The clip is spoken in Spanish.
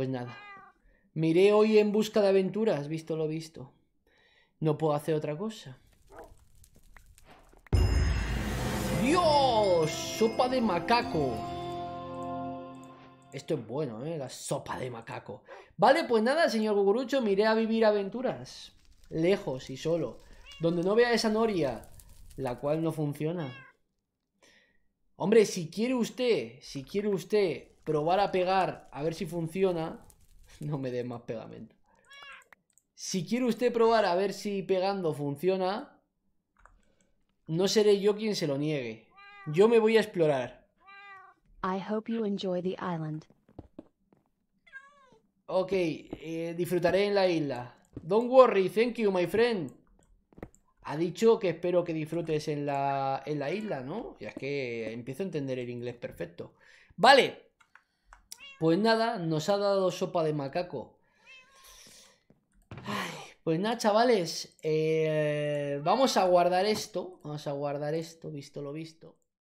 Pues nada. Miré hoy en busca de aventuras, visto lo visto. No puedo hacer otra cosa. ¡Dios! Sopa de macaco. Esto es bueno, ¿eh? La sopa de macaco. Vale, pues nada, señor Gugurucho, miré a vivir aventuras. Lejos y solo. Donde no vea esa noria, la cual no funciona. Hombre, si quiere usted, si quiere usted probar a pegar, a ver si funciona. No me dé más pegamento. Si quiere usted probar a ver si pegando funciona, no seré yo quien se lo niegue. Yo me voy a explorar. I hope you enjoy the island. Ok, eh, disfrutaré en la isla. Don't worry, thank you, my friend. Ha dicho que espero que disfrutes en la, en la isla, ¿no? Ya es que empiezo a entender el inglés perfecto. Vale, pues nada, nos ha dado sopa de macaco. pues nada, chavales. Eh, vamos a guardar esto. Vamos a guardar esto, visto lo visto.